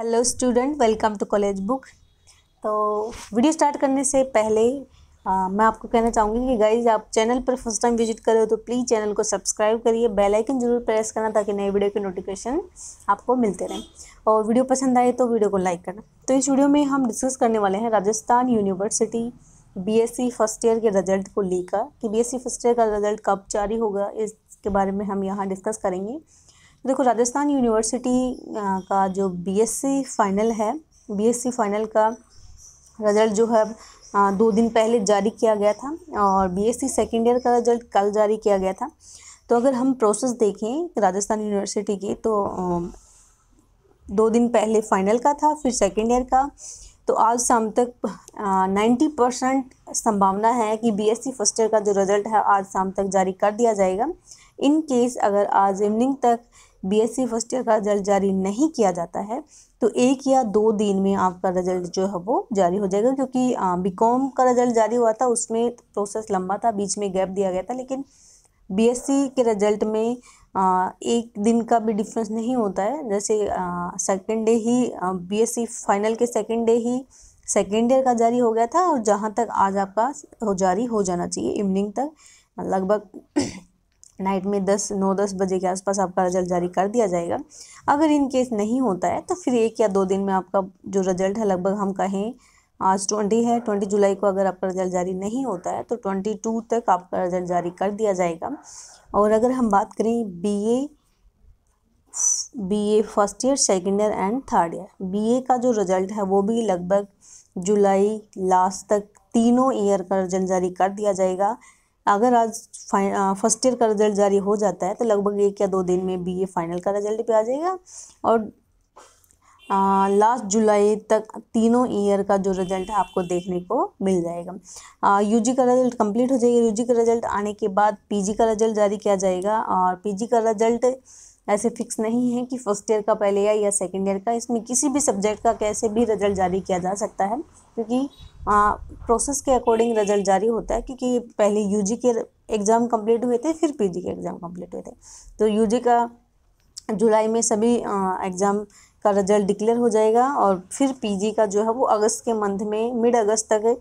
hello student welcome to college book तो video start करने से पहले आ, मैं आपको कहना चाहूँगी कि गाइज आप चैनल पर फर्स्ट टाइम विजिट कर रहे हो तो प्लीज़ चैनल को सब्सक्राइब करिए बेल आइकन जरूर प्रेस करना ताकि नए वीडियो के नोटिफिकेशन आपको मिलते रहें और वीडियो पसंद आए तो वीडियो को लाइक करना तो इस वीडियो में हम डिस्कस करने वाले हैं Rajasthan university B first year के रिजल्ट को लेकर कि बी फर्स्ट ईयर का रिजल्ट कब जारी होगा इसके बारे में हम यहाँ डिस्कस करेंगे देखो राजस्थान यूनिवर्सिटी का जो बीएससी फाइनल है बीएससी फाइनल का रिज़ल्ट जो है दो दिन पहले जारी किया गया था और बीएससी सेकेंड ईयर का रिज़ल्ट कल जारी किया गया था तो अगर हम प्रोसेस देखें राजस्थान यूनिवर्सिटी की तो दो दिन पहले फाइनल का था फिर सेकेंड ईयर का तो आज शाम तक नाइन्टी परसेंट संभावना है कि बीएससी फर्स्ट ईयर का जो रिज़ल्ट है आज शाम तक जारी कर दिया जाएगा इन केस अगर आज इवनिंग तक बीएससी फर्स्ट ईयर का रिजल्ट जारी नहीं किया जाता है तो एक या दो दिन में आपका रिजल्ट जो है वो जारी हो जाएगा क्योंकि बीकॉम का रिजल्ट जारी हुआ था उसमें प्रोसेस लंबा था बीच में गैप दिया गया था लेकिन बीएससी के रिजल्ट में एक दिन का भी डिफरेंस नहीं होता है जैसे सेकेंड डे ही बीएससी फाइनल के सेकेंड डे ही सेकेंड ईयर का जारी हो गया था और जहाँ तक आज आपका हो जारी हो जाना चाहिए इवनिंग तक लगभग नाइट में दस नौ दस बजे के आसपास आपका रिजल्ट जारी कर दिया जाएगा अगर इन केस नहीं होता है तो फिर एक या दो दिन में आपका जो रिजल्ट है लगभग हम कहें आज ट्वेंटी है ट्वेंटी जुलाई को अगर आपका रिजल्ट जारी नहीं होता है तो ट्वेंटी टू तक आपका रिजल्ट जारी कर दिया जाएगा और अगर हम बात करें B A B A first year second year and third year B A का जो रिजल्ट है वो भी लगभग जुलाई लास्ट तक तीनों ईयर का रिजल्ट जारी कर दिया जाएगा अगर आज फर्स्ट ईयर का रिजल्ट जारी हो जाता है तो लगभग एक या दो दिन में बी ए फाइनल का रिजल्ट भी आ जाएगा और लास्ट जुलाई तक तीनों ईयर का जो रिजल्ट है आपको देखने को मिल जाएगा यूजी का रिजल्ट कंप्लीट हो जाएगा यूजी का रिजल्ट आने के बाद पीजी का रिजल्ट जारी किया जाएगा और पीजी का रिजल्ट ऐसे फिक्स नहीं है कि फर्स्ट ईयर का पहले या सेकेंड ईयर का इसमें किसी भी सब्जेक्ट का कैसे भी रिजल्ट जारी किया जा सकता है क्योंकि प्रोसेस के अकॉर्डिंग रिजल्ट जारी होता है क्योंकि पहले यूजी के एग्ज़ाम कंप्लीट हुए थे फिर पीजी के एग्ज़ाम कंप्लीट हुए थे तो यूजी का जुलाई में सभी एग्ज़ाम का रिजल्ट डिक्लेयर हो जाएगा और फिर पीजी का जो है वो अगस्त के मंथ में मिड अगस्त तक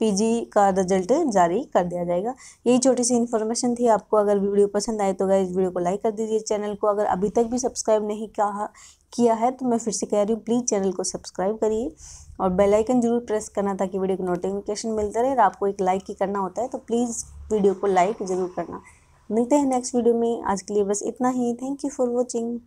पीजी का रिजल्ट जारी कर दिया जाएगा यही छोटी सी इन्फॉर्मेशन थी आपको अगर वीडियो पसंद आए तो गए वीडियो को लाइक कर दीजिए चैनल को अगर अभी तक भी सब्सक्राइब नहीं कहा किया है तो मैं फिर से कह रही हूँ प्लीज़ चैनल को सब्सक्राइब करिए और बेल आइकन जरूर प्रेस करना ताकि वीडियो को नोटिफिकेशन मिलता रहे और आपको एक लाइक ही करना होता है तो प्लीज़ वीडियो को लाइक ज़रूर करना मिलते हैं नेक्स्ट वीडियो में आज के लिए बस इतना ही थैंक यू फॉर वॉचिंग